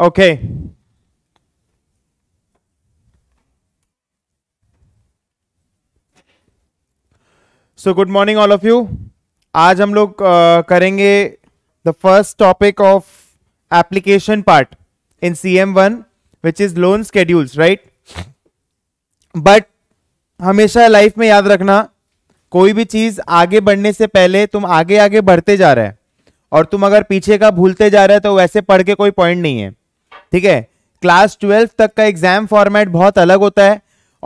Okay. So good morning all of you आज हम लोग uh, करेंगे the first topic of application part in C M one which is loan schedules right but हमेशा life में याद रखना कोई भी चीज़ आगे बढ़ने से पहले तुम आगे आगे बढ़ते जा रहे हैं और तुम अगर पीछे का भूलते जा रहे हैं तो वैसे पढ़ के कोई पॉइंट नहीं है ठीक है क्लास ट्वेल्व तक का एग्जाम फॉर्मेट बहुत अलग होता है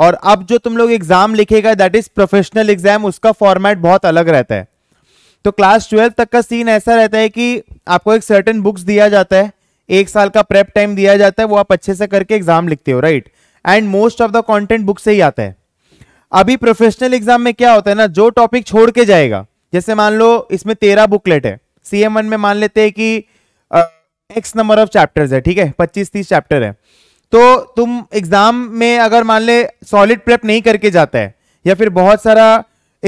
और अब जो तुम लोग एग्जाम लिखेगा दैट इज प्रोफेशनल एग्जाम उसका फॉर्मेट बहुत अलग रहता है तो क्लास ट्वेल्व तक का सीन ऐसा रहता है कि आपको एक सर्टन बुक्स दिया जाता है एक साल का प्रेप टाइम दिया जाता है वो आप अच्छे से करके एग्जाम लिखते हो right and most of the content book से ही आता है अभी प्रोफेशनल एग्जाम में क्या होता है ना जो टॉपिक छोड़ के जाएगा जैसे मान लो इसमें तेरह बुकलेट है सीएम वन में मान लेते हैं कि एक्स नंबर ऑफ चैप्टर्स है ठीक है पच्चीस तीस चैप्टर है तो तुम एग्जाम में अगर मान ले सॉलिड प्रेप नहीं करके जाता है या फिर बहुत सारा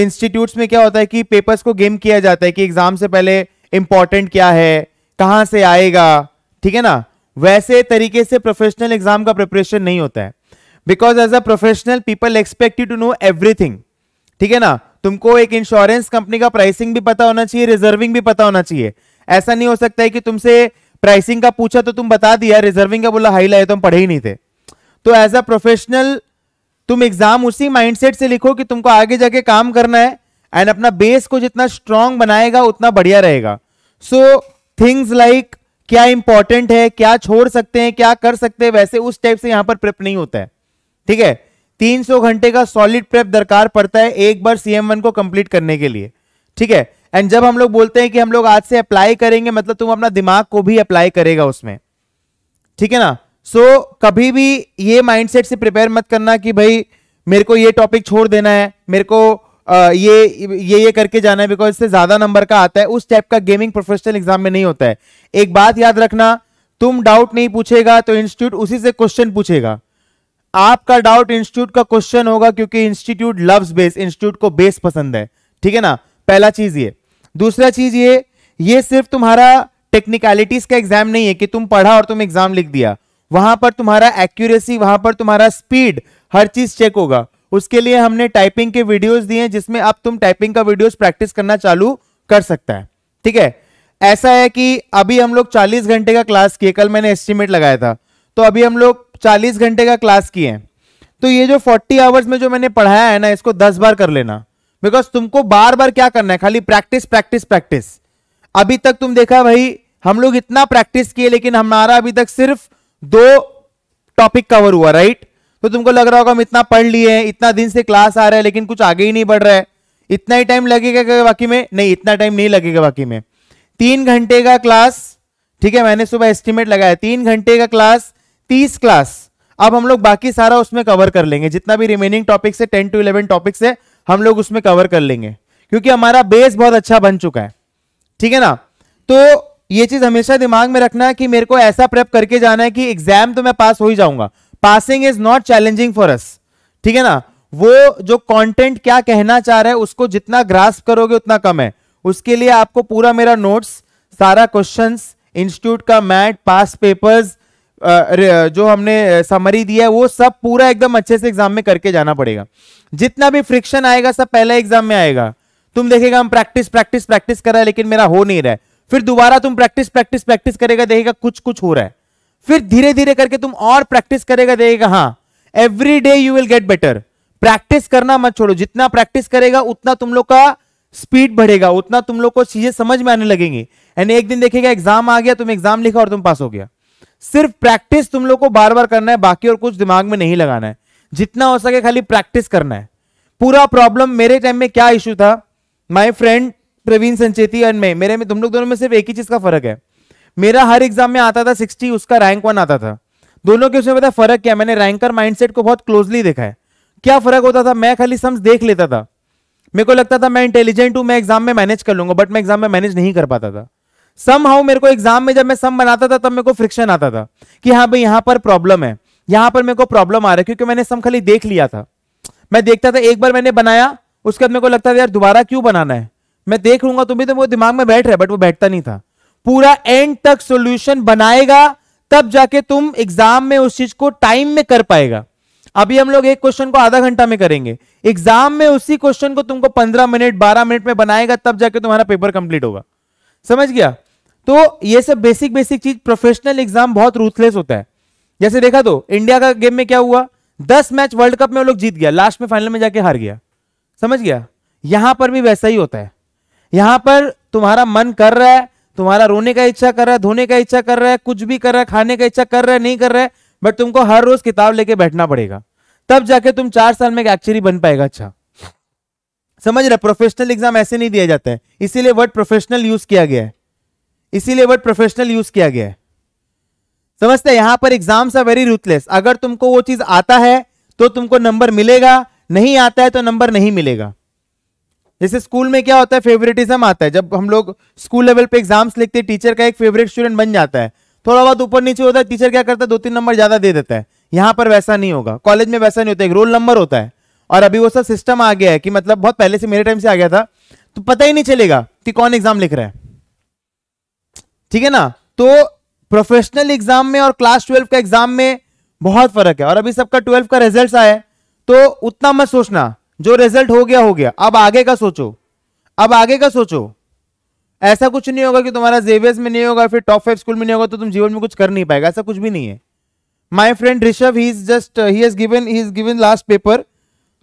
इंस्टीट्यूट्स में क्या होता है कि पेपर्स को गेम किया जाता है कि एग्जाम से पहले इंपॉर्टेंट क्या है कहां से आएगा ठीक है ना वैसे तरीके से प्रोफेशनल एग्जाम का प्रिपरेशन नहीं होता है because as a professional people expect you to know everything ठीक है ना तुमको एक इंश्योरेंस कंपनी का प्राइसिंग भी पता होना चाहिए रिजर्विंग भी पता होना चाहिए ऐसा नहीं हो सकता है कि तुमसे प्राइसिंग का पूछा तो तुम बता दिया रिजर्विंग का बोला हाई लाए तो हम पढ़े ही नहीं थे तो एज अ प्रोफेशनल तुम एग्जाम उसी माइंडसेट से लिखो कि तुमको आगे जाके काम करना है एंड अपना बेस को जितना स्ट्रांग बनाएगा उतना बढ़िया रहेगा सो थिंग्स लाइक क्या इंपॉर्टेंट है क्या छोड़ सकते हैं क्या कर सकते हैं वैसे उस टाइप से यहां पर प्रेप नहीं होता है ठीक है 300 घंटे का सॉलिड प्रेप दरकार पड़ता है एक बार सीएम वन को कंप्लीट करने के लिए ठीक है एंड जब हम लोग बोलते हैं कि हम लोग आज से अप्लाई करेंगे मतलब तुम अपना दिमाग को भी अप्लाई करेगा उसमें ठीक है ना सो so, कभी भी ये माइंडसेट से प्रिपेयर मत करना कि भाई मेरे को ये टॉपिक छोड़ देना है मेरे को आ, ये ये ये करके जाना है बिकॉज इससे ज्यादा नंबर का आता है उस टाइप का गेमिंग प्रोफेशनल एग्जाम में नहीं होता है एक बात याद रखना तुम डाउट नहीं पूछेगा तो इंस्टीट्यूट उसी से क्वेश्चन पूछेगा आपका डाउट इंस्टीट्यूट का क्वेश्चन होगा क्योंकि इंस्टीट्यूट लव्स बेस इंस्टीट्यूट को बेस पसंद है ठीक है ना पहला चीज ये दूसरा चीज ये ये सिर्फ तुम्हारा टेक्निकलिटीज का एग्जाम नहीं है कि तुम पढ़ा और तुम एग्जाम लिख दिया वहां पर तुम्हारा एक्यूरेसी वहां पर तुम्हारा स्पीड हर चीज चेक होगा उसके लिए हमने टाइपिंग के वीडियोस दिए हैं जिसमें अब तुम टाइपिंग का वीडियोस प्रैक्टिस करना चालू कर सकता है ठीक है ऐसा है कि अभी हम लोग 40 घंटे का क्लास किए कल मैंने एस्टिमेट लगाया था तो अभी हम लोग 40 घंटे का क्लास किए हैं तो ये जो 40 आवर्स में जो मैंने पढ़ाया है ना इसको 10 बार कर लेना बिकॉज तुमको बार बार क्या करना है खाली प्रैक्टिस प्रैक्टिस प्रैक्टिस अभी तक तुम देखा भाई हम लोग इतना प्रैक्टिस किए लेकिन हमारा अभी तक सिर्फ दो टॉपिक कवर हुआ राइट तो तुमको लग रहा होगा हम इतना पढ़ लिए हैं इतना दिन से क्लास आ रहा है लेकिन कुछ आगे ही नहीं बढ़ रहा है इतना ही टाइम लगेगा बाकी में नहीं इतना टाइम नहीं लगेगा बाकी में तीन घंटे का क्लास ठीक है मैंने सुबह एस्टिमेट लगाया तीन घंटे का क्लास तीस क्लास अब हम लोग बाकी सारा उसमें कवर कर लेंगे जितना भी रिमेनिंग टॉपिक्स है टेन टू इलेवन टॉपिक्स है हम लोग उसमें कवर कर लेंगे क्योंकि हमारा बेस बहुत अच्छा बन चुका है ठीक है ना तो ये चीज हमेशा दिमाग में रखना है कि मेरे को ऐसा प्रेप करके जाना है कि एग्जाम तो मैं पास हो ही जाऊंगा passing is not challenging for us ठीक है ना वो जो कंटेंट क्या कहना चाह रहा है उसको जितना ग्रास्प करोगे उतना कम है उसके लिए आपको पूरा मेरा नोट्स सारा क्वेश्चंस इंस्टीट्यूट का मैट पास पेपर्स जो हमने समरी दिया है वो सब पूरा एकदम अच्छे से एग्जाम में करके जाना पड़ेगा जितना भी फ्रिक्शन आएगा सब पहला एग्जाम में आएगा तुम देखेगा हम प्रैक्टिस प्रैक्टिस प्रैक्टिस कर रहा है लेकिन मेरा हो नहीं रहा है फिर दोबारा तुम प्रैक्टिस प्रैक्टिस प्रैक्टिस करेगा देखेगा कुछ कुछ हो रहा है फिर धीरे धीरे करके तुम और प्रैक्टिस करेगा देखेगा हाँ every day you will get better practice करना मत छोड़ो जितना प्रैक्टिस करेगा उतना तुम लोग का स्पीड बढ़ेगा उतना तुम लोग को चीजें समझ में आने लगेंगे एंड एक दिन देखेगा एग्जाम आ गया तुम एग्जाम लिखा और तुम पास हो गया सिर्फ प्रैक्टिस तुम लोग को बार बार करना है बाकी और कुछ दिमाग में नहीं लगाना है जितना हो सके खाली प्रैक्टिस करना है पूरा प्रॉब्लम मेरे टाइम में क्या इशू था माई फ्रेंड प्रवीण संचेती और मैं मेरे में तुम लोग दोनों में सिर्फ एक ही चीज का फर्क है मेरा हर एग्जाम में आता था सिक्सटी उसका रैंक वन आता था दोनों के उसमें पता फर्क क्या मैंने रैंकर माइंडसेट को बहुत क्लोजली देखा है क्या फर्क होता था मैं खाली सम्स देख लेता था मेरे को लगता था मैं इंटेलिजेंट हूं मैं एग्जाम में मैनेज कर लूंगा बट मैं एग्जाम में मैनेज नहीं कर पाता था सम हाउ मेरे को एग्जाम में जब मैं सम बनाता था तब मेरे को फ्रिक्शन आता था कि हाँ भाई यहां पर प्रॉब्लम है यहां पर मेरे को प्रॉब्लम आ रहा है क्योंकि मैंने सम खाली देख लिया था मैं देखता था एक बार मैंने बनाया उसके बाद मेरे को लगता था यार दोबारा क्यों बनाना है मैं देख लूंगा तुम्हें तो, तो वो दिमाग में बैठ रहा है बट वो बैठता नहीं था पूरा एंड तक सोल्यूशन बनाएगा तब जाके तुम एग्जाम में उस चीज को टाइम में कर पाएगा अभी हम लोग एक क्वेश्चन को आधा घंटा में करेंगे एग्जाम में उसी क्वेश्चन को तुमको पंद्रह मिनट बारह मिनट में बनाएगा तब जाके तुम्हारा पेपर कंप्लीट होगा समझ गया तो ये सब बेसिक बेसिक चीज प्रोफेशनल एग्जाम बहुत रूथलेस होता है जैसे देखा तो इंडिया का गेम में क्या हुआ दस मैच वर्ल्ड कप में वो लोग जीत गया लास्ट में फाइनल में जाके हार गया समझ गया यहां पर भी वैसा ही होता है यहां पर तुम्हारा मन कर रहा है तुम्हारा रोने का इच्छा कर रहा है धोने का इच्छा कर रहा है कुछ भी कर रहा है खाने का इच्छा कर रहा है नहीं कर रहा है बट तुमको हर रोज किताब लेके बैठना पड़ेगा तब जाके तुम चार साल में एक्चुअली बन पाएगा अच्छा समझ रहे प्रोफेशनल एग्जाम ऐसे नहीं दिया जाता है इसीलिए वर्ड प्रोफेशनल यूज किया गया है इसीलिए वर्ड प्रोफेशनल यूज किया गया है समझते हैं यहां पर एग्जाम्स आर वेरी रूथलेस अगर तुमको वो चीज आता है तो तुमको नंबर मिलेगा नहीं आता है तो नंबर नहीं मिलेगा जैसे स्कूल में क्या होता है फेवरेटिज्म आता है जब हम लोग स्कूल लेवल पे एग्जाम्स लिखते हैं टीचर का एक फेवरेट स्टूडेंट बन जाता है थोड़ा बहुत ऊपर नीचे होता है टीचर क्या करता है दो तीन नंबर ज्यादा दे देता है यहां पर वैसा नहीं होगा कॉलेज में वैसा नहीं होता एक रोल नंबर होता है और अभी वो सब सिस्टम आ गया है कि मतलब बहुत पहले से मेरे टाइम से आ गया था तो पता ही नहीं चलेगा कि कौन एग्जाम लिख रहा है ठीक है ना तो प्रोफेशनल एग्जाम में और क्लास ट्वेल्व का एग्जाम में बहुत फर्क है और अभी सबका ट्वेल्व का रिजल्ट आया है तो उतना मत सोचना जो रिजल्ट हो गया हो गया अब आगे का सोचो अब आगे का सोचो ऐसा कुछ नहीं होगा कि तुम्हारा जेबेस में नहीं होगा फिर टॉप फाइव स्कूल में नहीं होगा तो तुम जीवन में कुछ कर नहीं पाएगा ऐसा कुछ भी नहीं है my friend Rishabh he is just he has given he is given last paper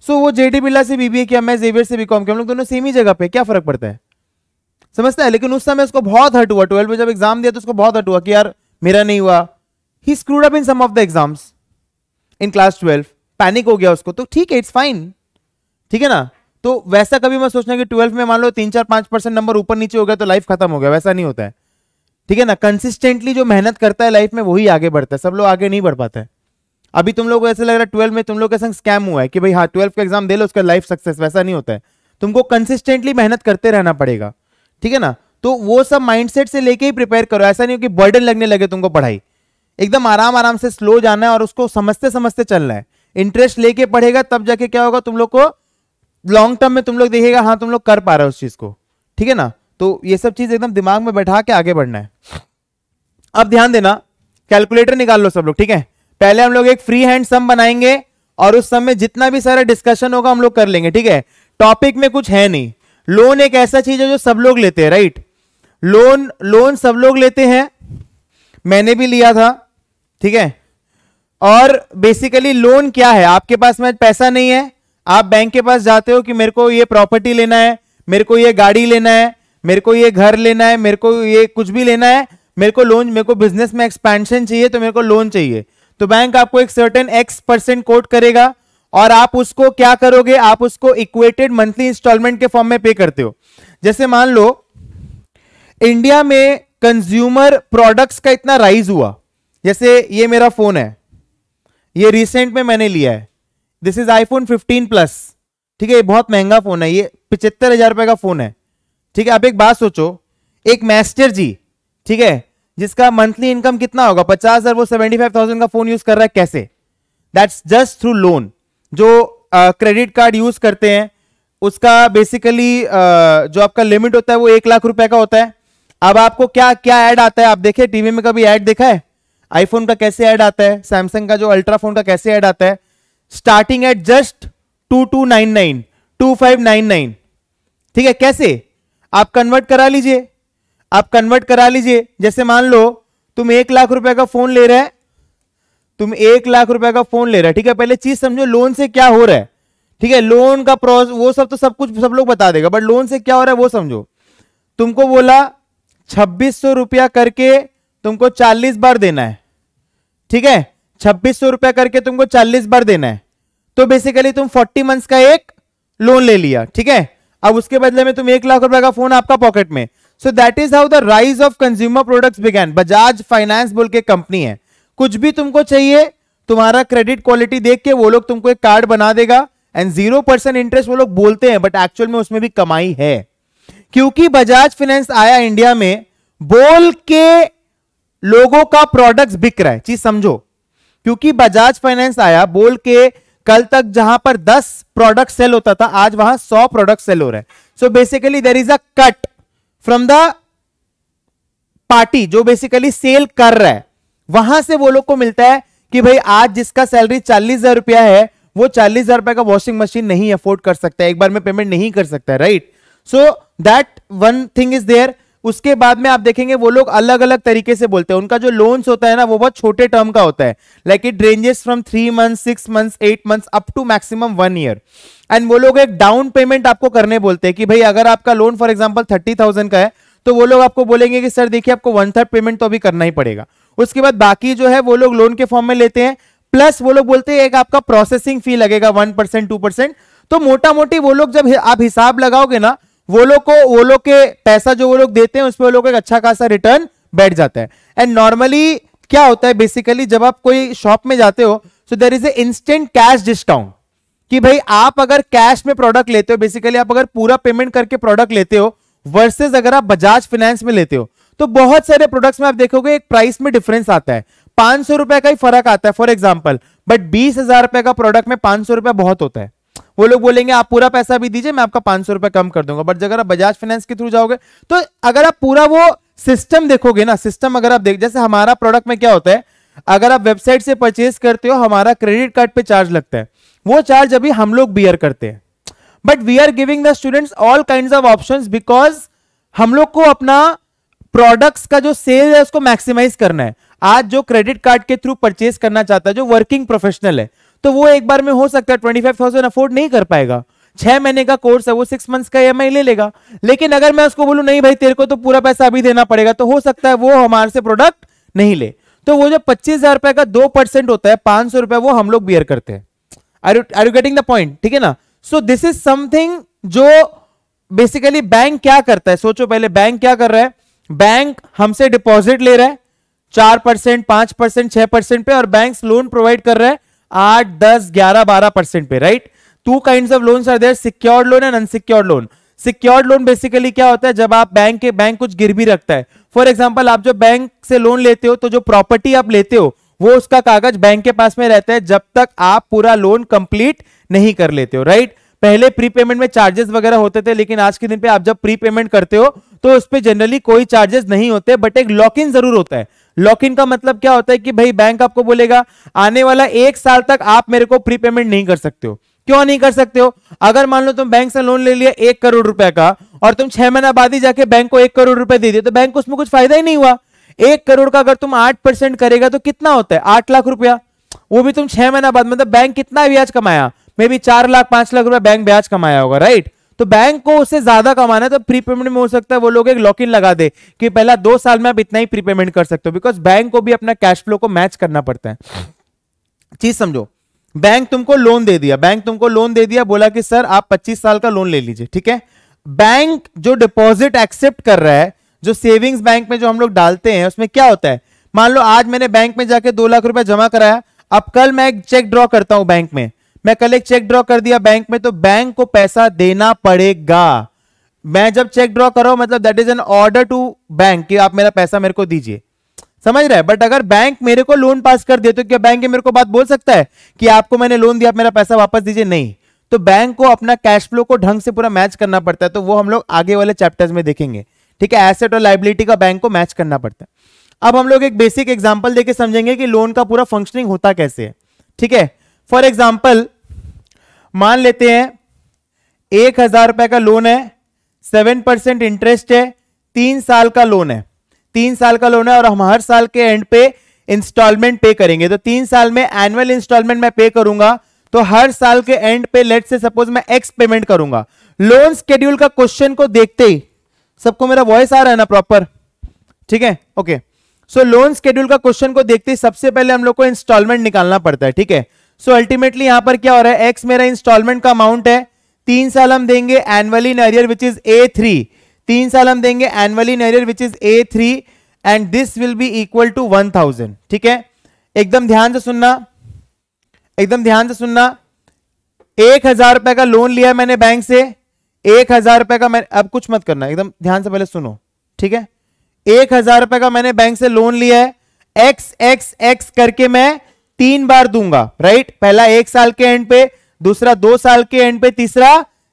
so वो जेडी बिल्ला से बीबीए किया मैं जेवियर से बीकॉम किया हम लोग दोनों सेम ही जगह पे क्या फर्क पड़ता है समझता है लेकिन उस समय उसको बहुत हर्ट हुआ ट्वेल्थ में जब एग्जाम दिया तो उसको बहुत हर्ट हुआ कि यार मेरा नहीं हुआ he screwed up in some of the exams in class twelve panic हो गया उसको तो ठीक है इट्स फाइन ठीक है ना तो वैसा कभी मैं सोचना कि ट्वेल्थ में मान लो तीन चार पांच परसेंट नंबर ऊपर नीचे हो गया तो लाइफ खत्म हो गया वैसा नहीं होता है ठीक है ना कंसिस्टेंटली जो मेहनत करता है लाइफ में वही आगे बढ़ता है सब लोग आगे नहीं बढ़ पाते हैं अभी तुम लोग को ऐसे लग रहा है ट्वेल्थ में तुम लोग के संग स्कैम हुआ है कि भाई हाँ ट्वेल्थ का एग्जाम दे लो उसका लाइफ सक्सेस वैसा नहीं होता है तुमको कंसिस्टेंटली मेहनत करते रहना पड़ेगा ठीक है ना तो वो सब माइंडसेट से लेके ही प्रिपेयर करो ऐसा नहीं हो कि बर्डन लगने लगे तुमको पढ़ाई एकदम आराम आराम से स्लो जाना है और उसको समझते समझते चलना है इंटरेस्ट लेके पढ़ेगा तब जाके क्या होगा तुम लोग को लॉन्ग टर्म में तुम लोग देखेगा हाँ तुम लोग कर पा रहे हो उस चीज को ठीक है ना तो ये सब चीज एकदम दिमाग में बैठा के आगे बढ़ना है अब ध्यान देना कैलकुलेटर निकाल लो सब लोग ठीक है पहले हम लोग एक फ्री हैंड सम बनाएंगे और उस समय जितना भी सारा डिस्कशन होगा हम लोग कर लेंगे ठीक है टॉपिक में कुछ है नहीं लोन एक ऐसा चीज है जो सब लोग लेते हैं राइट लोन लोन सब लोग लेते हैं मैंने भी लिया था ठीक है और बेसिकली लोन क्या है आपके पास में पैसा नहीं है आप बैंक के पास जाते हो कि मेरे को ये प्रॉपर्टी लेना है मेरे को ये गाड़ी लेना है मेरे को ये घर लेना है मेरे को ये कुछ भी लेना है मेरे को लोन मेरे को बिजनेस में एक्सपेंशन चाहिए तो मेरे को लोन चाहिए तो बैंक आपको एक सर्टेन एक्स परसेंट कोट करेगा और आप उसको क्या करोगे आप उसको इक्वेटेड मंथली इंस्टॉलमेंट के फॉर्म में पे करते हो जैसे मान लो इंडिया में कंज्यूमर प्रोडक्ट्स का इतना राइज हुआ जैसे ये मेरा फोन है ये रिसेंट में मैंने लिया है दिस इज आईफोन 15 प्लस ठीक है ये बहुत महंगा फोन है ये पिछहत्तर हजार रुपए का फोन है ठीक है आप एक बात सोचो एक मैस्टर जी ठीक है जिसका मंथली इनकम कितना होगा पचास हजार वो सेवेंटी फाइव थाउजेंड का फोन यूज कर रहा है कैसे दैट्स जस्ट थ्रू लोन जो क्रेडिट कार्ड यूज करते हैं उसका बेसिकली जो आपका लिमिट होता है वो एक लाख रुपए का होता है अब आपको क्या क्या ऐड आता है आप देखिए टीवी में कभी ऐड देखा है आईफोन का कैसे ऐड आता है सैमसंग का जो अल्ट्रा फोन का कैसे ऐड आता है starting at just two two nine nine two five nine nine ठीक है कैसे आप कन्वर्ट करा लीजिए आप कन्वर्ट करा लीजिए जैसे मान लो तुम एक लाख रुपए का फोन ले रहे हैं तुम एक लाख रुपए का फोन ले रहे ठीक है पहले चीज समझो लोन से क्या हो रहा है ठीक है लोन का प्रोसेस वो सब तो सब कुछ सब लोग बता देगा बट लोन से क्या हो रहा है वो समझो तुमको बोला छब्बीस सौ रुपया करके तुमको चालीस बार देना है ठीक है छब्बीस सौ रुपया करके तुमको चालीस बार देना है तो बेसिकली तुम फोर्टी मंथ्स का एक लोन ले लिया ठीक है अब उसके बदले में तुम एक लाख रुपए का फोन आपका पॉकेट में so that is how the rise of consumer products began Bajaj finance बोल के कंपनी है कुछ भी तुमको चाहिए तुम्हारा क्रेडिट क्वालिटी देख के वो लोग तुमको एक कार्ड बना देगा एंड जीरो परसेंट इंटरेस्ट वो लोग बोलते हैं बट एक्चुअल में उसमें भी कमाई है क्योंकि बजाज फाइनेंस आया इंडिया में बोल के लोगों का प्रोडक्ट बिक रहा है चीज समझो क्योंकि बजाज फाइनेंस आया बोल के कल तक जहां पर 10 प्रोडक्ट सेल होता था आज वहां 100 प्रोडक्ट सेल हो रहे हैं so basically there is a cut from the party जो बेसिकली सेल कर रहा है वहां से वो लोग को मिलता है कि भाई आज जिसका सैलरी चालीस हजार रुपया है वो चालीस हजार रुपए का वॉशिंग मशीन नहीं अफोर्ड कर सकता है एक बार में पेमेंट नहीं कर सकता है right so that one thing is there उसके बाद में आप देखेंगे वो लोग अलग अलग तरीके से बोलते हैं उनका जो लोन्स होता है ना वो बहुत छोटे टर्म का होता है like it ranges from three month six months eight months up to maximum one year and वो लोग एक डाउन पेमेंट आपको करने बोलते हैं कि भाई अगर आपका loan for example thirty thousand का है तो वो लोग आपको बोलेंगे कि सर देखिए आपको वन थर्ड पेमेंट तो अभी करना ही पड़ेगा उसके बाद बाकी जो है वो लोग लोन के फॉर्म में लेते हैं प्लस वो लोग बोलते हैं एक आपका प्रोसेसिंग फी लगेगा वन परसेंट टू परसेंट तो मोटा मोटी वो लोग जब आप हिसाब लगाओगे ना वो लोग को वो लोग के पैसा जो वो लोग देते हैं उस पर वो लोग एक अच्छा खासा रिटर्न बैठ जाता है एंड नॉर्मली क्या होता है बेसिकली जब आप कोई शॉप में जाते हो so there is a instant cash discount कि भाई आप अगर कैश में प्रोडक्ट लेते हो बेसिकली आप अगर पूरा पेमेंट करके प्रोडक्ट लेते हो वर्सेज अगर आप बजाज फाइनेंस में लेते हो तो बहुत सारे प्रोडक्ट्स में आप देखोगे एक प्राइस में डिफरेंस आता है पांच सौ रुपए का ही फर्क आता है फॉर एग्जाम्पल बट बीस हजार रुपए का प्रोडक्ट में पांच सौ रुपए बहुत होता है वो लोग बोलेंगे आप पूरा पैसा भी दीजिए मैं आपका पांच सौ रुपए कम कर दूंगा बट अगर आप बजाज फाइनेंस के थ्रू जाओगे तो अगर आप पूरा वो सिस्टम देखोगे ना सिस्टम अगर आप देख जैसे हमारा प्रोडक्ट में क्या होता है अगर आप वेबसाइट से परचेज करते हो हमारा क्रेडिट कार्ड पे चार्ज लगता है वो चार्ज अभी हम लोग बियर करते हैं but we are giving the students all kind of option because हम लोग को अपना प्रोडक्ट्स का जो सेल है उसको मैक्सिमाइज करना है आज जो क्रेडिट कार्ड के थ्रू परचेज करना चाहता है जो वर्किंग प्रोफेशनल है तो वो एक बार में हो सकता है ट्वेंटी फाइव थाउजेंड अफोर्ड नहीं कर पाएगा छह महीने का कोर्स है वो सिक्स मंथ्स का ई ले लेगा लेकिन अगर मैं उसको बोलूँ नहीं भाई तेरे को तो पूरा पैसा अभी देना पड़ेगा तो हो सकता है वो हमारे से प्रोडक्ट नहीं ले तो वो जो पच्चीस रुपए का दो होता है पांच वो हम लोग बियर करते हैं are you are you getting the point ठीक है ना सो दिस इज समथिंग जो बेसिकली बैंक क्या करता है सोचो पहले बैंक क्या कर रहा है बैंक हमसे डिपॉजिट ले रहा है चार परसेंट पांच परसेंट छह परसेंट पे और बैंक लोन प्रोवाइड कर रहे हैं आठ दस ग्यारह बारह परसेंट पे right two kind of loan are there secured loan and unsecured loan secured loan basically क्या होता है जब आप बैंक के बैंक कुछ गिरवी रखता है फॉर एग्जाम्पल आप जब बैंक से लोन लेते हो तो जो प्रॉपर्टी आप लेते हो वो उसका कागज बैंक के पास में रहता है जब तक आप पूरा लोन कंप्लीट नहीं कर लेते हो राइट पहले प्रीपेमेंट में चार्जेस वगैरह होते थे लेकिन आज के दिन पे आप जब प्रीपेमेंट करते हो तो उस पर जनरली कोई चार्जेस नहीं होते बट एक लॉक इन जरूर होता है लॉक इन का मतलब क्या होता है कि भाई बैंक आपको बोलेगा आने वाला एक साल तक आप मेरे को प्री पेमेंट नहीं कर सकते हो क्यों नहीं कर सकते हो अगर मान लो तुम बैंक से लोन ले लिया एक करोड़ रुपए का और तुम छह महीना बाद ही जाके बैंक को एक करोड़ रुपए दे दिए तो बैंक को उसमें कुछ फायदा ही नहीं हुआ एक करोड़ का अगर तुम आठ परसेंट करेगा तो कितना होता है आठ लाख रुपया वो भी तुम छह महीना बाद मतलब बैंक कितना ब्याज कमाया मे बी चार लाख पांच लाख रुपया बैंक ब्याज कमाया होगा राइट तो बैंक को उससे ज्यादा कमाना है तो प्री पेमेंट में हो सकता है वो लोग एक लॉक इन लगा दे कि पहला दो साल में आप इतना ही प्री पेमेंट कर सकते हो बिकॉज बैंक को भी अपना कैश फ्लो को मैच करना पड़ता है चीज समझो बैंक तुमको लोन दे दिया बैंक तुमको लोन दे दिया बोला कि सर आप 25 साल का लोन ले लीजिए ठीक है बैंक जो डिपॉजिट एक्सेप्ट कर रहा है जो सेविंग्स बैंक में जो हम लोग डालते हैं उसमें क्या होता है मान लो आज मैंने बैंक में जाके दो लाख रुपए जमा कराया अब कल मैं एक चेक ड्रॉ करता हूं बैंक में मैं कल एक चेक ड्रॉ कर दिया बैंक में तो बैंक को पैसा देना पड़ेगा मैं जब चेक ड्रॉ करो मतलब that is an order to bank कि आप मेरा पैसा मेरे को दीजिए समझ रहे बट अगर बैंक मेरे को लोन पास कर दे तो क्या बैंक मेरे को बात बोल सकता है कि आपको मैंने लोन दिया आप मेरा पैसा वापस दीजिए नहीं तो बैंक को अपना कैश फ्लो को ढंग से पूरा मैच करना पड़ता है तो वो हम लोग आगे वाले चैप्टर्स में देखेंगे ठीक है एसेट और लाइबिलिटी का बैंक को मैच करना पड़ता है अब हम लोग एक बेसिक एग्जाम्पल देके समझेंगे कि लोन का पूरा फंक्शनिंग होता कैसे है ठीक है फॉर एग्जाम्पल मान लेते हैं एक हजार रुपए का लोन है सेवन परसेंट इंटरेस्ट है तीन साल का लोन है तीन साल का लोन है और हम हर साल के एंड पे इंस्टॉलमेंट पे करेंगे तो तीन साल में एनुअल इंस्टॉलमेंट मैं पे करूंगा तो हर साल के एंड पे लेट से सपोज मैं एक्स पेमेंट करूंगा लोन स्केड्यूल का क्वेश्चन को देखते ही सबको मेरा वॉइस आ रहा है ना प्रॉपर ठीक है ओके सो लोन स्केड्यूल का क्वेश्चन को देखते ही सबसे पहले हम लोग को इंस्टॉलमेंट निकालना पड़ता है ठीक है सो अल्टीमेटली यहां पर क्या हो रहा है एक्स मेरा इंस्टॉलमेंट का अमाउंट है तीन साल हम देंगे annual in arrear which is a three तीन साल हम देंगे annual in arrear which is a three and this will be equal to one thousand ठीक है एकदम ध्यान से सुनना एकदम ध्यान से सुनना एक हजार रुपए का लोन लिया मैंने बैंक से एक हजार रुपए का मैं अब कुछ मत करना एकदम ध्यान से पहले सुनो ठीक है एक हजार रुपए का मैंने बैंक से लोन लिया है एक्स एक्स एक्स करके मैं तीन बार दूंगा राइट पहला एक साल के एंड पे दूसरा दो साल के एंड पे तीसरा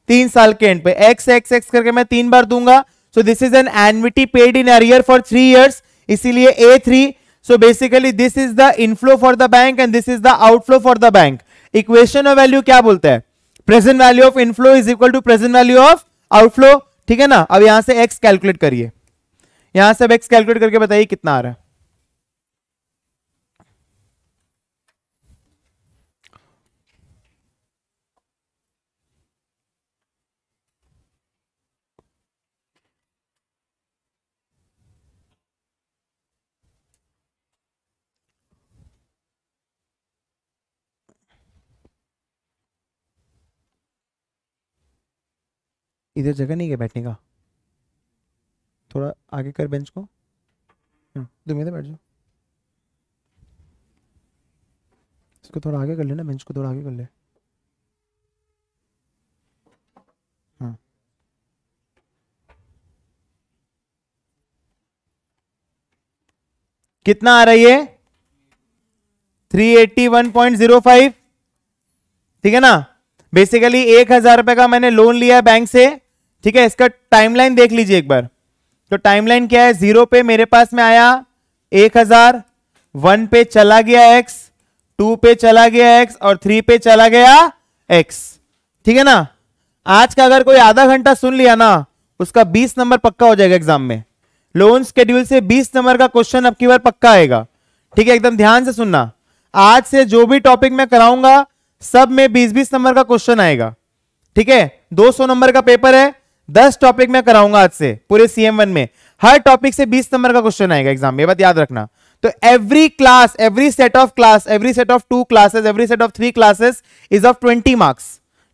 तीन साल के एंड पे एक्स एक्स एक्स करके मैं तीन बार दूंगा so this is an annuity paid in arrear for three years इसीलिए a three so basically this is the inflow for the bank and this is the outflow for the bank equation of value क्या बोलते हैं present value of inflow is equal to present value of outflow ठीक है ना अब यहां से x calculate करिए यहां से अब एक्स कैलकुलेट करके बताइए कितना आ रहा है इधर जगह नहीं है बैठने का थोड़ा आगे कर बेंच को हाँ, तुम इधर बैठ जाओ इसको थोड़ा आगे कर लेना बेंच को थोड़ा आगे कर ले हाँ। कितना आ रही है three eighty one point zero five ठीक है ना बेसिकली एक हजार रुपए का मैंने लोन लिया है बैंक से ठीक है इसका टाइमलाइन देख लीजिए एक बार तो टाइमलाइन क्या है जीरो पे मेरे पास में आया एक हजार वन पे चला गया एक्स टू पे चला गया एक्स और थ्री पे चला गया एक्स ठीक है ना आज का अगर कोई आधा घंटा सुन लिया ना उसका बीस नंबर पक्का हो जाएगा एग्जाम में लोन स्केड्यूल से बीस नंबर का क्वेश्चन अब की बार पक्का आएगा ठीक है एकदम ध्यान से सुनना आज से जो भी टॉपिक मैं कराऊंगा सब में बीस बीस नंबर का क्वेश्चन आएगा ठीक है 200 नंबर का पेपर है 10 टॉपिक में कराऊंगा आज से पूरे सीएम वन में हर टॉपिक से 20 नंबर का क्वेश्चन आएगा एग्जाम ये बात याद रखना तो every class every set of class every set of two classes every set of three classes is of twenty marks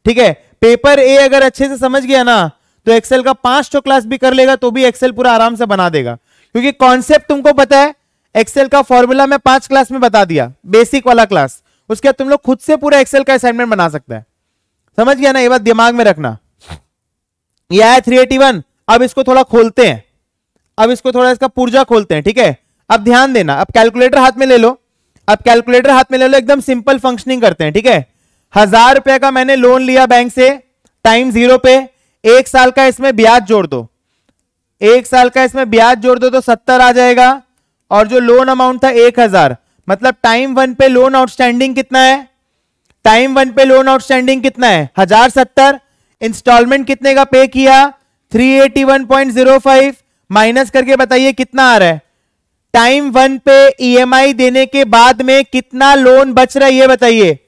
ठीक है पेपर ए अगर अच्छे से समझ गया ना तो एक्सेल का पांच तो क्लास भी कर लेगा तो भी एक्सेल पूरा आराम से बना देगा क्योंकि कॉन्सेप्ट तुमको पता है एक्सेल का फॉर्मूला मैं पांच क्लास में बता दिया बेसिक वाला क्लास उसके बाद तुम लोग खुद से पूरा एक्सेल का असाइनमेंट बना सकते हैं समझ गया ना ये बात दिमाग में रखना ये आया थ्री एटी वन अब इसको थोड़ा खोलते हैं अब इसको थोड़ा इसका पुर्जा खोलते हैं ठीक है अब ध्यान देना अब कैलकुलेटर हाथ में ले लो अब कैलकुलेटर हाथ में ले लो एकदम सिंपल फंक्शनिंग करते हैं ठीक है हजार रुपए का मैंने लोन लिया बैंक से टाइम जीरो पे एक साल का इसमें ब्याज जोड़ दो एक साल का इसमें ब्याज जोड़ दो तो सत्तर आ जाएगा और जो लोन अमाउंट था एक हजार मतलब टाइम वन पे लोन आउटस्टैंडिंग कितना है टाइम वन पे लोन आउटस्टैंडिंग कितना है हजार सत्तर इंस्टॉलमेंट कितने का पे किया three eighty one point zero five minus करके बताइए कितना आ रहा है टाइम वन पे ईएमआई e देने के बाद में कितना लोन बच रहा है ये बताइए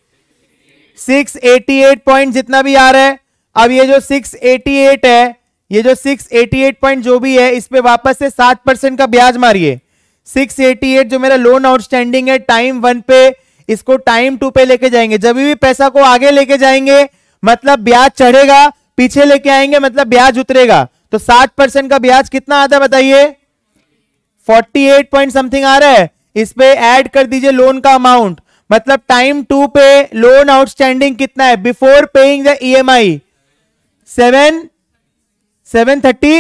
सिक्स एटी एट पॉइंट जितना भी आ रहा है अब ये जो सिक्स एटी एट है ये जो सिक्स एटी एट पॉइंट जो भी है इस पे वापस से सात परसेंट का ब्याज मारिए 688 जो मेरा लोन आउटस्टैंडिंग है टाइम वन पे इसको टाइम टू पे लेके जाएंगे जब भी पैसा को आगे लेके जाएंगे मतलब ब्याज चढ़ेगा पीछे लेके आएंगे मतलब ब्याज उतरेगा तो 60 परसेंट का ब्याज कितना आता है बताइए 48 पॉइंट समथिंग आ रहा है इस पे ऐड कर दीजिए लोन का अमाउंट मतलब टाइम टू पे लोन आउटस्टैंडिंग कितना है before paying the EMI seven seven thirty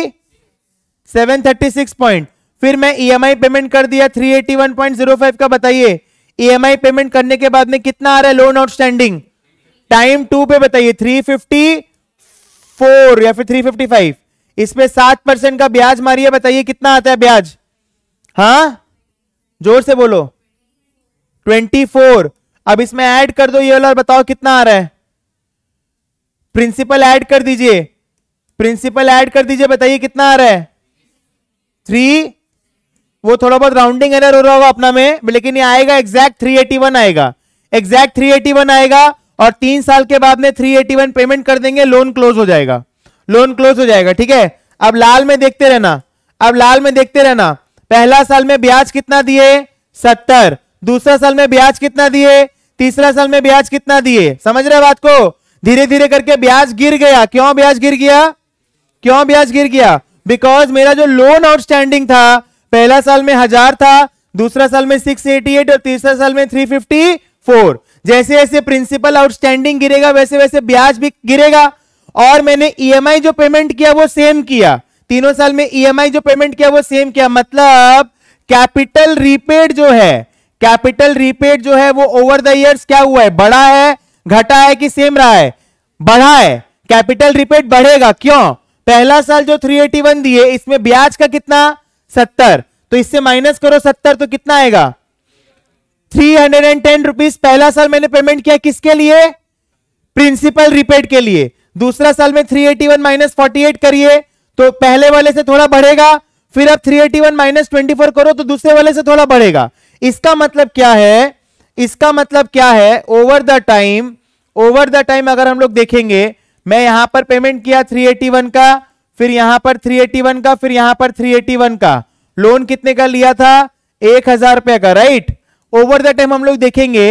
seven thirty six point फिर मैं ईएमआई e पेमेंट कर दिया 381.05 का बताइए ईएमआई e पेमेंट करने के बाद में कितना आ रहा है लोन आउटस्टैंडिंग टाइम टू पे बताइए 354 या फिर 355 इस पे सात परसेंट का ब्याज मारिए बताइए कितना आता है ब्याज हा जोर से बोलो 24 अब इसमें ऐड कर दो ये वाला बताओ कितना आ रहा है प्रिंसिपल ऐड कर दीजिए प्रिंसिपल ऐड कर दीजिए बताइए कितना आ रहा है थ्री वो थोड़ा बहुत राउंडिंग एरर हो रहा होगा अपना में लेकिन ये आएगा एग्जैक्ट 381 आएगा एग्जैक्ट 381 आएगा और तीन साल के बाद में 381 पेमेंट कर देंगे लोन क्लोज हो जाएगा लोन क्लोज हो जाएगा ठीक है अब लाल में देखते रहना अब लाल में देखते रहना पहला साल में ब्याज कितना दिए सत्तर दूसरा साल में ब्याज कितना दिए तीसरा साल में ब्याज कितना दिए समझ रहे बात को धीरे धीरे करके ब्याज गिर गया क्यों ब्याज गिर गया क्यों ब्याज गिर गया बिकॉज मेरा जो लोन आउटस्टैंडिंग था पहला साल में हजार था दूसरा साल में सिक्स एटी एट और तीसरा साल में थ्री फिफ्टी फोर जैसे जैसे प्रिंसिपल आउटस्टैंडिंग गिरेगा वैसे वैसे ब्याज भी गिरेगा और मैंने ईएमआई e जो पेमेंट किया वो सेम किया तीनों साल में ईएमआई e जो पेमेंट किया वो सेम किया मतलब कैपिटल रिपेड जो है कैपिटल रिपेड जो है वो ओवर द इयर्स क्या हुआ है बढ़ा है घटा है कि सेम रहा है बढ़ा है कैपिटल रिपेड बढ़ेगा क्यों पहला साल जो 381 दिए इसमें ब्याज का कितना सत्तर तो इससे माइनस करो सत्तर तो कितना आएगा three hundred and ten rupees पहला साल मैंने पेमेंट किया किसके लिए प्रिंसिपल रिपेड के लिए दूसरा साल में three eighty one minus forty eight करिए तो पहले वाले से थोड़ा बढ़ेगा फिर आप three eighty one minus twenty four करो तो दूसरे वाले से थोड़ा बढ़ेगा इसका मतलब क्या है इसका मतलब क्या है over the time over the time अगर हम लोग देखेंगे मैं यहां पर पेमेंट किया थ्री एटी वन का फिर यहां पर 381 का फिर यहां पर 381 का लोन कितने का लिया था एक हजार रुपए का राइट ओवर द टाइम हम लोग देखेंगे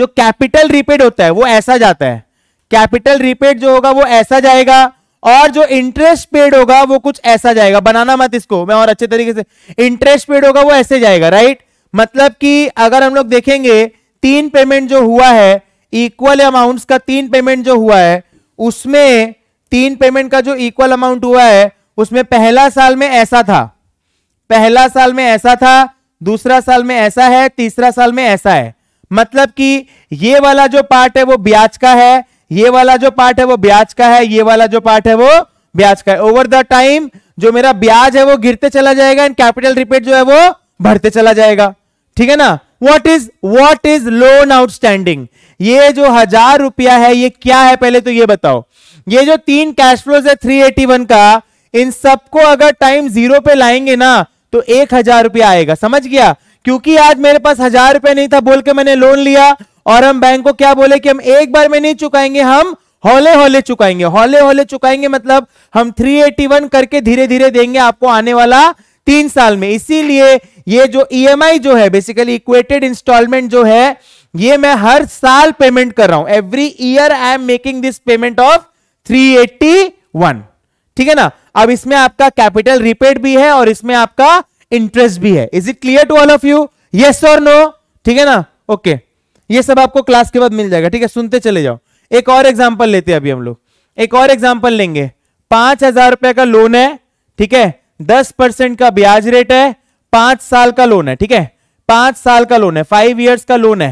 जो कैपिटल रिपेड होता है वो ऐसा जाता है कैपिटल रिपेड जो होगा वो ऐसा जाएगा और जो इंटरेस्ट पेड होगा वो कुछ ऐसा जाएगा बनाना मत इसको मैं और अच्छे तरीके से इंटरेस्ट पेड होगा वो ऐसे जाएगा राइट मतलब कि अगर हम लोग देखेंगे तीन पेमेंट जो हुआ है इक्वल अमाउंट्स का तीन पेमेंट जो हुआ है उसमें तीन पेमेंट का जो इक्वल अमाउंट हुआ है उसमें पहला साल में ऐसा था पहला साल में ऐसा था दूसरा साल में ऐसा है तीसरा साल में ऐसा है मतलब कि ये वाला जो पार्ट है वो ब्याज का है ये वाला जो पार्ट है वो ब्याज का है ये वाला जो पार्ट है वो ब्याज का है ओवर द टाइम जो मेरा ब्याज है वो गिरते चला जाएगा एंड कैपिटल रिपेट जो है वो बढ़ते चला जाएगा ठीक है ना what is what is loan outstanding ये जो हजार रुपया है ये क्या है पहले तो ये बताओ ये जो तीन कैश फ्लोज है थ्री एटी वन का इन सबको अगर टाइम जीरो पे लाएंगे ना तो एक हजार रुपया आएगा समझ गया क्योंकि आज मेरे पास हजार रुपया नहीं था बोल के मैंने लोन लिया और हम बैंक को क्या बोले कि हम एक बार में नहीं चुकाएंगे हम हौले हौले चुकाएंगे हौले हौले चुकाएंगे मतलब हम 381 करके धीरे धीरे देंगे आपको आने वाला तीन साल में इसीलिए ये जो ई e जो है बेसिकली इक्वेटेड इंस्टॉलमेंट जो है ये मैं हर साल पेमेंट कर रहा हूं every year I am making this payment of 381 ठीक है ना अब इसमें आपका कैपिटल रिपेड भी है और इसमें आपका इंटरेस्ट भी है is it clear to all of you yes और नो ठीक है ना ओके okay. ये सब आपको क्लास के बाद मिल जाएगा ठीक है सुनते चले जाओ एक और एग्जाम्पल लेते हैं अभी हम लोग एक और एग्जाम्पल लेंगे पांच हजार रुपए का लोन है ठीक है दस परसेंट का ब्याज रेट है पांच साल का लोन है ठीक है पांच साल का लोन है फाइव इयर्स का लोन है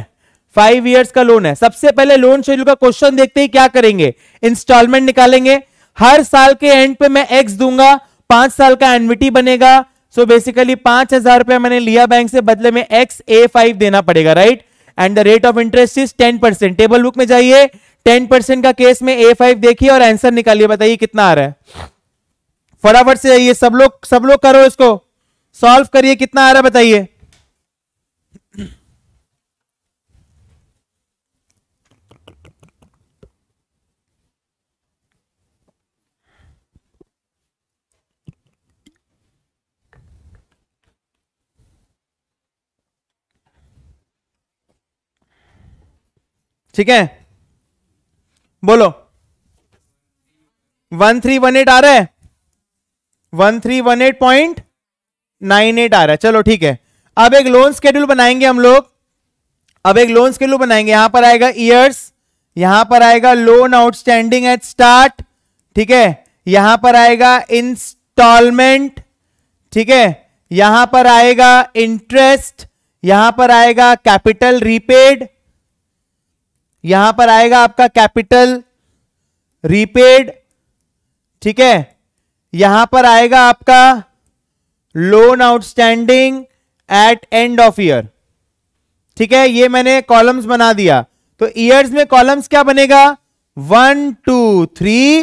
फाइव इयर्स का लोन है सबसे पहले लोन शेड्यूल का क्वेश्चन देखते ही क्या करेंगे इंस्टॉलमेंट निकालेंगे हर साल के एंड पे मैं एक्स दूंगा पांच साल का एनविटी बनेगा सो बेसिकली पांच हजार रुपया मैंने लिया बैंक से बदले में एक्स ए फाइव देना पड़ेगा right and the rate of interest is ten percent table book में जाइए टेन परसेंट का केस में ए फाइव देखिए और आंसर निकालिए बताइए कितना आ रहा है फटाफट से जाइए सब लोग सब लोग करो इसको सॉल्व करिए कितना आ रहा है बताइए ठीक है बोलो वन थ्री वन एट आ रहा है one three one eight point nine eight आ रहा है चलो ठीक है अब एक लोन स्केड्यूल बनाएंगे हम लोग अब एक लोन स्केड्यूल बनाएंगे यहां पर आएगा ईयर्स यहां पर आएगा लोन आउटस्टैंडिंग एट स्टार्ट ठीक है यहां पर आएगा इंस्टॉलमेंट ठीक है यहां पर आएगा इंटरेस्ट यहां पर आएगा कैपिटल रीपेड यहां पर आएगा आपका कैपिटल रीपेड ठीक है यहां पर आएगा आपका loan outstanding at end of year ठीक है ये मैंने कॉलम्स बना दिया तो ईयर्स में कॉलम्स क्या बनेगा वन टू थ्री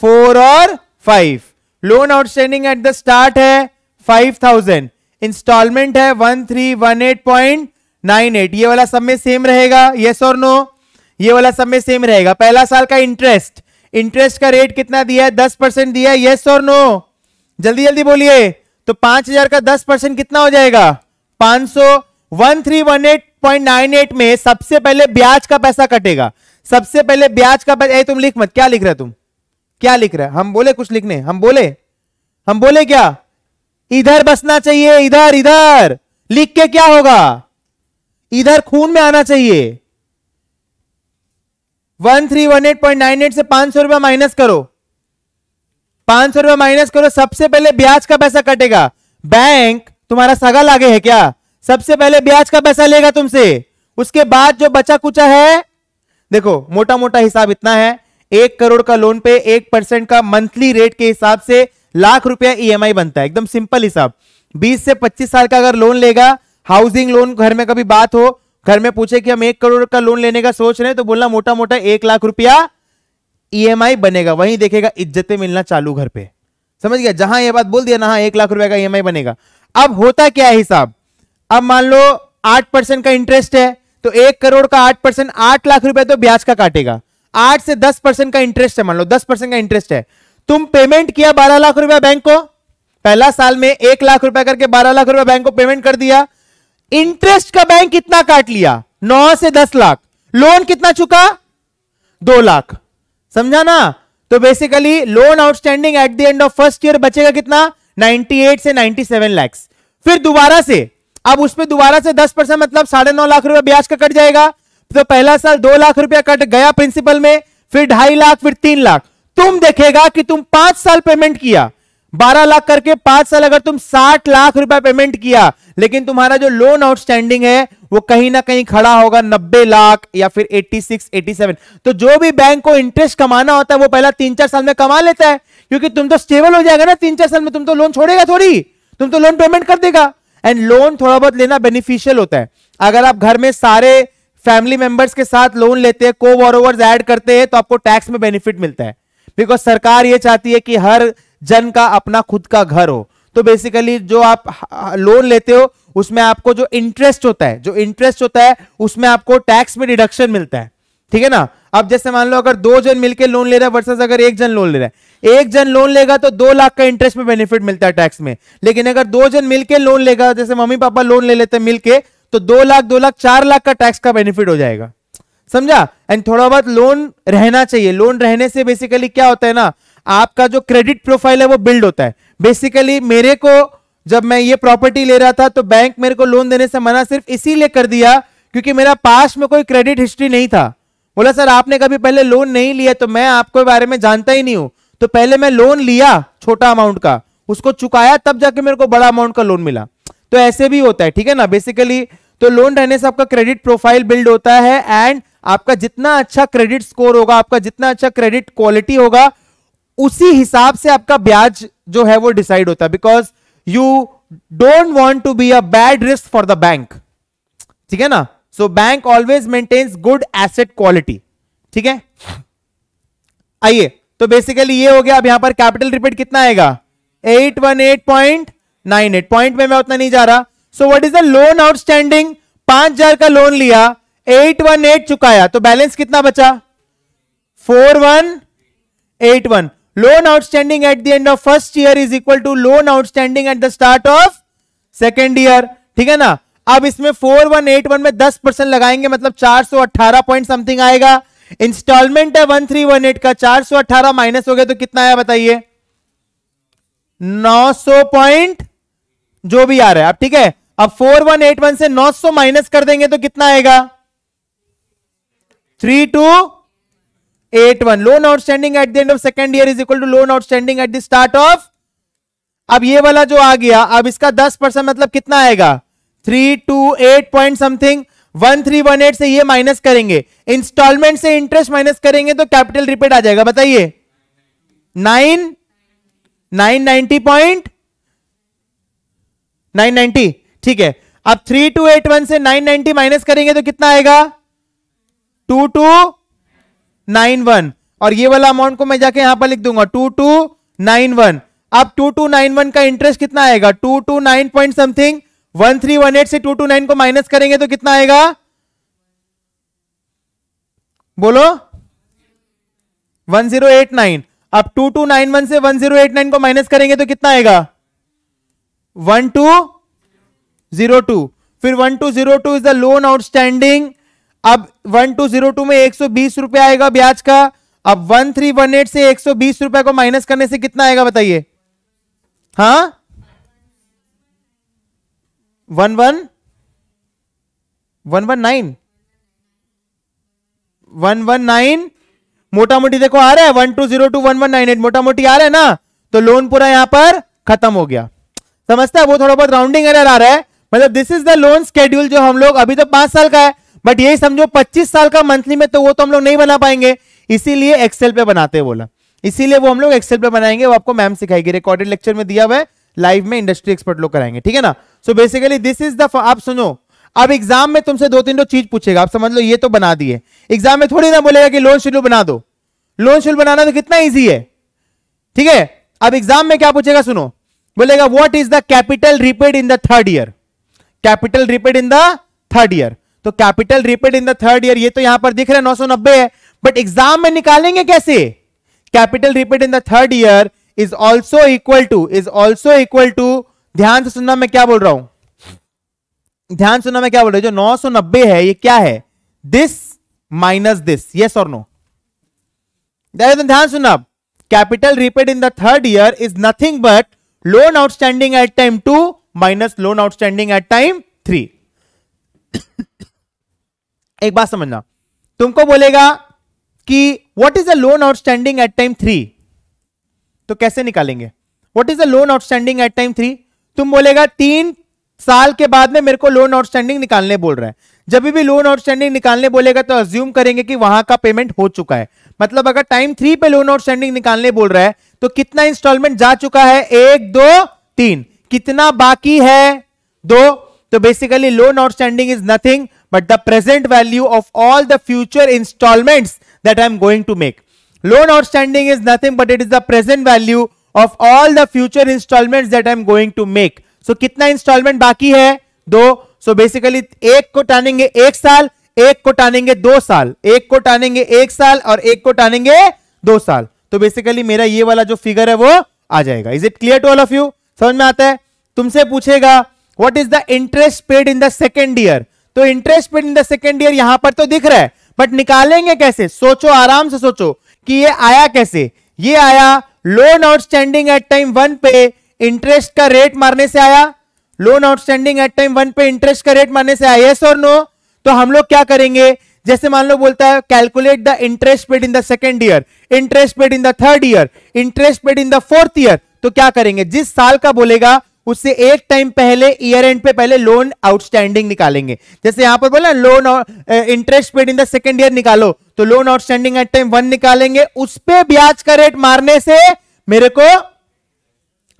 फोर और five loan outstanding at the start है फाइव थाउजेंड इंस्टॉलमेंट है one three one eight point nine eight ये वाला सब में सेम रहेगा येस और नो ये वाला सब में सेम रहेगा पहला साल का इंटरेस्ट इंटरेस्ट का रेट कितना दिया है दस परसेंट दिया है यस और नो जल्दी जल्दी बोलिए तो पांच हजार का दस परसेंट कितना हो जाएगा पांच सौ one three one eight point nine eight में सबसे पहले ब्याज का पैसा कटेगा सबसे पहले ब्याज का पैसा तुम लिख मत क्या लिख रहे तुम क्या लिख रहे हम बोले कुछ लिखने हम बोले हम बोले क्या इधर बसना चाहिए इधर इधर लिख के क्या होगा इधर खून में आना चाहिए one three one eight point nine eight से पांच सौ रुपया माइनस करो पांच सौ रुपया माइनस करो सबसे पहले ब्याज का पैसा कटेगा बैंक तुम्हारा सगा लागे है क्या सबसे पहले ब्याज का पैसा लेगा तुमसे उसके बाद जो बचा कुचा है देखो मोटा मोटा हिसाब इतना है एक करोड़ का लोन पे एक परसेंट का मंथली रेट के हिसाब से लाख रुपया ईएमआई e बनता है एकदम सिंपल हिसाब 20 से 25 साल का अगर लोन लेगा हाउसिंग लोन घर में कभी बात हो घर में पूछे कि हम एक करोड़ का लोन लेने का सोच रहे हैं तो बोलना मोटा मोटा एक लाख रुपया ई e बनेगा वहीं देखेगा इज्जतें मिलना चालू घर पे समझ गया जहां ये बात बोल दिया ना हाँ एक लाख रुपए का ई e बनेगा अब होता क्या हिसाब अब मान लो आठ परसेंट का इंटरेस्ट है तो एक करोड़ का आठ परसेंट आठ लाख रुपए तो ब्याज का काटेगा आठ से दस परसेंट का इंटरेस्ट है मान लो दस परसेंट का इंटरेस्ट है तुम पेमेंट किया बारह लाख रुपया बैंक को पहला साल में एक लाख रुपया करके बारह लाख रुपया बैंक को पेमेंट कर दिया इंटरेस्ट का बैंक कितना काट लिया नौ से दस लाख लोन कितना चुका दो लाख समझा ना तो basically loan outstanding at the end of first year बचेगा कितना 98 से 97 लैक्स फिर दोबारा से अब उस पर दोबारा से 10 परसेंट मतलब साढ़े नौ लाख रुपया ब्याज का कट जाएगा तो पहला साल दो लाख रुपया कट गया प्रिंसिपल में फिर ढाई लाख फिर तीन लाख तुम देखेगा कि तुम पांच साल पेमेंट किया 12 लाख करके पांच साल अगर तुम 60 लाख रुपए पेमेंट किया लेकिन तुम्हारा जो लोन आउटस्टैंडिंग है वो कहीं ना कहीं खड़ा होगा 90 लाख या फिर 86, 87 तो जो भी बैंक को इंटरेस्ट कमाना होता है वो पहला तीन चार साल में कमा लेता है क्योंकि तुम तो स्टेबल हो जाएगा ना तीन चार साल में तुम तो लोन छोड़ेगा थोड़ी तुम तो लोन पेमेंट कर देगा एंड लोन थोड़ा बहुत लेना बेनिफिशियल होता है अगर आप घर में सारे फैमिली मेंबर्स के साथ लोन लेते हैं को बोरोवर्स ऐड करते हैं तो आपको टैक्स में बेनिफिट मिलता है बिकॉज सरकार ये चाहती है कि हर जन का अपना खुद का घर हो तो बेसिकली जो आप लोन लेते हो उसमें आपको जो इंटरेस्ट होता है जो इंटरेस्ट होता है उसमें आपको टैक्स में डिडक्शन मिलता है ठीक है ना अब जैसे मान लो अगर दो जन मिलकर लोन ले रहा है वर्सेस अगर एक जन लोन ले रहा है एक जन लोन लेगा तो दो लाख का इंटरेस्ट में बेनिफिट मिलता है टैक्स में लेकिन अगर दो जन मिलकर लोन लेगा जैसे मम्मी पापा लोन ले लेते हैं मिलकर तो दो लाख दो लाख चार लाख का टैक्स का बेनिफिट हो जाएगा समझा एंड थोड़ा बहुत लोन रहना चाहिए लोन रहने से बेसिकली क्या होता है ना आपका जो क्रेडिट प्रोफाइल है वो बिल्ड होता है बेसिकली मेरे को जब मैं ये प्रॉपर्टी ले रहा था तो बैंक मेरे को लोन देने से मना सिर्फ इसीलिए कर दिया क्योंकि मेरा पास में कोई क्रेडिट हिस्ट्री नहीं था बोला सर आपने कभी पहले लोन नहीं लिया तो मैं आपको बारे में जानता ही नहीं हूं तो पहले मैं लोन लिया छोटा अमाउंट का उसको चुकाया तब जाके मेरे को बड़ा अमाउंट का लोन मिला तो ऐसे भी होता है ठीक है ना बेसिकली तो लोन रहने से आपका क्रेडिट प्रोफाइल बिल्ड होता है एंड आपका जितना अच्छा क्रेडिट स्कोर होगा आपका जितना अच्छा क्रेडिट क्वालिटी होगा उसी हिसाब से आपका ब्याज जो है वो डिसाइड होता है because you don't want to be a bad risk for the bank ठीक है ना so bank always maintains good asset quality ठीक है आइए तो बेसिकली ये हो गया अब यहां पर कैपिटल रिपीट कितना आएगा eight one eight point nine eight point में मैं उतना नहीं जा रहा so what is the loan outstanding पांच हजार का लोन लिया एट वन एट चुकाया तो बैलेंस कितना बचा four one eight one loan outstanding at the end of first year is equal to loan outstanding at the start of second year ठीक है ना अब इसमें फोर वन एट वन में दस परसेंट लगाएंगे मतलब चार अट्ठारह पॉइंट समथिंग आएगा इंस्टॉलमेंट है वन वन थ्री एट का चार सौ अट्ठारह माइनस हो गया तो कितना आया बताइए नौ सौ पॉइंट जो भी आ रहा है अब ठीक है अब फोर वन एट वन से नौ सौ माइनस कर देंगे तो कितना आएगा three two eight one loan outstanding at the end of second year is equal to loan outstanding at the start of अब ये वाला जो आ गया अब इसका दस परसेंट मतलब कितना आएगा three two eight point something one three one eight से ये माइनस करेंगे इंस्टॉलमेंट से इंटरेस्ट माइनस करेंगे तो कैपिटल रिपीट आ जाएगा बताइए nine nine ninety point nine ninety ठीक है अब थ्री टू एट वन से नाइन नाइनटी माइनस करेंगे तो कितना आएगा टू टू नाइन वन और ये वाला अमाउंट को मैं जाके यहां पर लिख दूंगा टू टू नाइन वन अब टू टू नाइन वन का इंटरेस्ट कितना आएगा two two nine point something one three one eight से टू टू नाइन को माइनस करेंगे तो कितना आएगा बोलो वन जीरो एट नाइन अब टू टू नाइन वन से वन जीरो एट नाइन को माइनस करेंगे तो कितना आएगा वन टू जीरो टू फिर one two zero two is the loan outstanding अब वन टू जीरो टू में एक सौ बीस रुपए आएगा ब्याज का अब वन थ्री वन एट से एक सौ बीस रुपए को माइनस करने से कितना आएगा बताइए हा one one one one nine one one nine मोटा मोटी देखो आ रहा है one two zero two one one nine eight मोटा मोटी आ रहा है ना तो लोन पूरा यहां पर खत्म हो गया समझता है वो थोड़ा बहुत राउंडिंग एरर आ रहा है मतलब this is the loan schedule जो हम लोग अभी तो पांच साल का है बट यही समझो 25 साल का मंथली में तो वो तो हम लोग नहीं बना पाएंगे इसीलिए एक्सेल पे बनाते हैं बोला इसीलिए वो हम लोग एक्सेल पे बनाएंगे वो आपको मैम सिखाएगी रिकॉर्डेड लेक्चर में दिया हुआ है लाइव में इंडस्ट्री एक्सपर्ट लोग कराएंगे ठीक है ना so basically this is the आप सुनो अब एग्जाम में तुमसे दो तीन दो चीज पूछेगा आप समझ लो ये तो बना दिए एग्जाम में थोड़ी ना बोलेगा कि लोन शेड्यूल बना दो लोन शेड्यूल बनाना तो कितना ईजी है ठीक है अब एग्जाम में क्या पूछेगा सुनो बोलेगा what is the capital repaid in the third year capital repaid in the third year तो capital repeat in the third year ये तो यहां पर दिख रहा है नौ नब्बे है बट एग्जाम में निकालेंगे कैसे capital repeat in the third year is also equal to is also equal to ध्यान से सुनना मैं क्या बोल रहा हूं ध्यान सुनना मैं क्या बोल रहा हूं जो नौ सौ नब्बे है ये क्या है दिस माइनस दिस यस और नो ध्यान सुनना capital repaid in the third year is nothing but loan outstanding at time two minus loan outstanding at time three एक बात समझना तुमको बोलेगा कि what is a loan outstanding at time three तो कैसे निकालेंगे what is a loan outstanding at time three तुम बोलेगा तीन साल के बाद में मेरे को लोन आउटस्टैंडिंग निकालने बोल रहा है जब भी लोन आउटस्टैंडिंग निकालने बोलेगा तो अज्यूम करेंगे कि वहां का पेमेंट हो चुका है मतलब अगर टाइम थ्री पे लोन आउटस्टैंडिंग निकालने बोल रहा है तो कितना इंस्टॉलमेंट जा चुका है एक दो तीन कितना बाकी है दो तो basically loan outstanding is nothing but the present value of all the future installments that I am going to make. Loan outstanding is nothing but it is the present value of all the future installments that I am going to make. So कितना installment बाकी है दो सो so basically एक को टानेंगे एक साल एक को टानेंगे दो साल एक को टानेंगे एक साल और एक को टानेंगे दो साल तो बेसिकली मेरा ये वाला जो फिगर है वो आ जाएगा is it clear to all of you समझ में आता है तुमसे पूछेगा what is the interest paid in the second year तो interest paid in the second year यहां पर तो दिख रहा है बट निकालेंगे कैसे सोचो आराम से सोचो कि ये आया कैसे ये आया loan outstanding at time one पे इंटरेस्ट का रेट मारने से आया loan outstanding at time one पे इंटरेस्ट का रेट मारने से आया यस और नो तो हम लोग क्या करेंगे जैसे मान लो बोलता है calculate the interest paid in the second year interest paid in the third year interest paid in the fourth year तो क्या करेंगे जिस साल का बोलेगा उससे एक टाइम पहले ईयर एंड पे पहले लोन आउटस्टैंडिंग निकालेंगे जैसे यहां पर बोला loan interest paid in the second year निकालो तो loan outstanding at time one निकालेंगे उस पर ब्याज का रेट मारने से मेरे को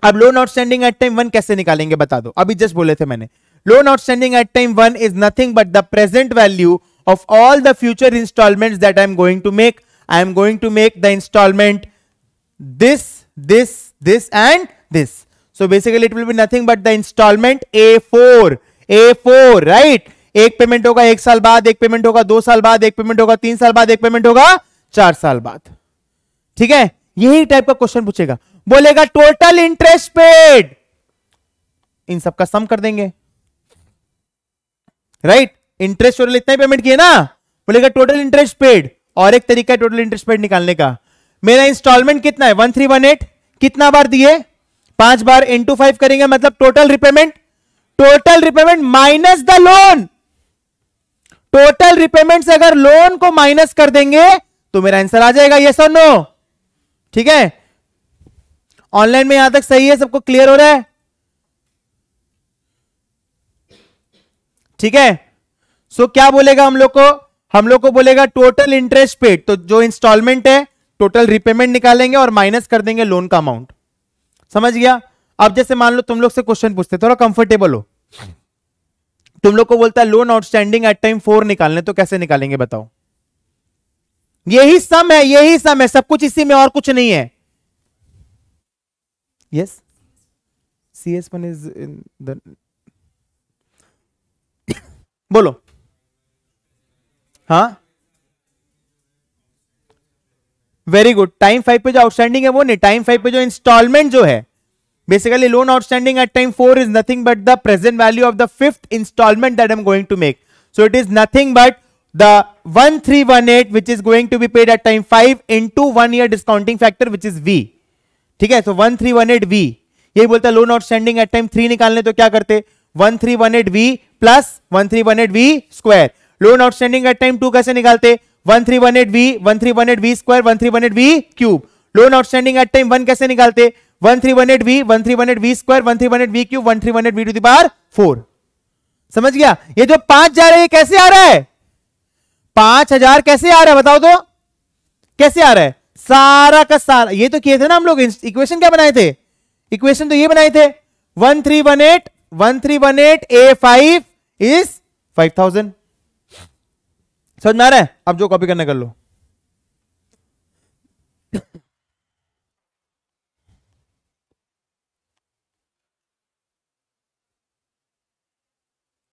अब loan outstanding at time one कैसे निकालेंगे बता दो अभी जस्ट बोले थे मैंने loan outstanding at time one is nothing but the present value of all the future installment that I am going to make I am going to make the installment this this this and this it will be nothing but the installment a four a four right एक payment होगा एक साल बाद एक payment होगा दो साल बाद एक पेमेंट होगा तीन साल बाद एक पेमेंट होगा चार साल बाद ठीक है यही टाइप का क्वेश्चन पूछेगा बोलेगा टोटल इंटरेस्ट पेड इन सबका सम कर देंगे राइट इंटरेस्ट टोटल इतना ही पेमेंट किए ना बोलेगा टोटल इंटरेस्ट पेड और एक तरीका है टोटल इंटरेस्ट पेड निकालने का मेरा इंस्टॉलमेंट कितना है वन थ्री वन एट कितना बार दिए पांच बार इंटू फाइव करेंगे मतलब total repayment total repayment minus the loan total repayment से अगर लोन को माइनस कर देंगे तो मेरा आंसर आ जाएगा यस और नो ठीक है ऑनलाइन में यहां तक सही है सबको क्लियर हो रहा है ठीक है सो क्या बोलेगा हम लोग को हम लोग को बोलेगा टोटल इंटरेस्ट पेड तो जो इंस्टॉलमेंट है टोटल रिपेमेंट निकालेंगे और माइनस कर देंगे लोन का अमाउंट समझ गया अब जैसे मान लो तुम लोग से क्वेश्चन पूछते थोड़ा कंफर्टेबल हो तुम लोग को बोलता है loan outstanding at time four निकालने तो कैसे निकालेंगे बताओ यही सम है यही सम है सब कुछ इसी में और कुछ नहीं है yes C S one is in the बोलो हाँ वेरी गुड टाइम फाइव पे जो आउटस्टैंडिंग है वो नहीं टाइम फाइव पे जो इंस्टॉलमेंट जो है basically loan outstanding at time four is nothing but the present value of the fifth installment that am going to make so it is nothing but at which is going to be paid at time five into one year discounting factor which is v ठीक है one eight v यही बोलता है loan outstanding at time three निकालने तो क्या करते one one three eight we plus one one three eight v square loan outstanding at time two कैसे निकालते one three one eight v one three one eight v square one three one eight v cube loan outstanding at time one कैसे निकालते one three one eight v one three one eight v square one three one eight v cube one three one eight v two दार four समझ गया ये जो पांच जा रहे है कैसे आ रहा है पांच हजार कैसे आ रहा है बताओ तो कैसे आ रहा है सारा का सारा ये तो किए थे ना हम लोग इक्वेशन क्या बनाए थे इक्वेशन तो ये बनाए थे one three one eight one three one eight a five is five thousand समझ में आ रहा है अब जो कॉपी करने कर लो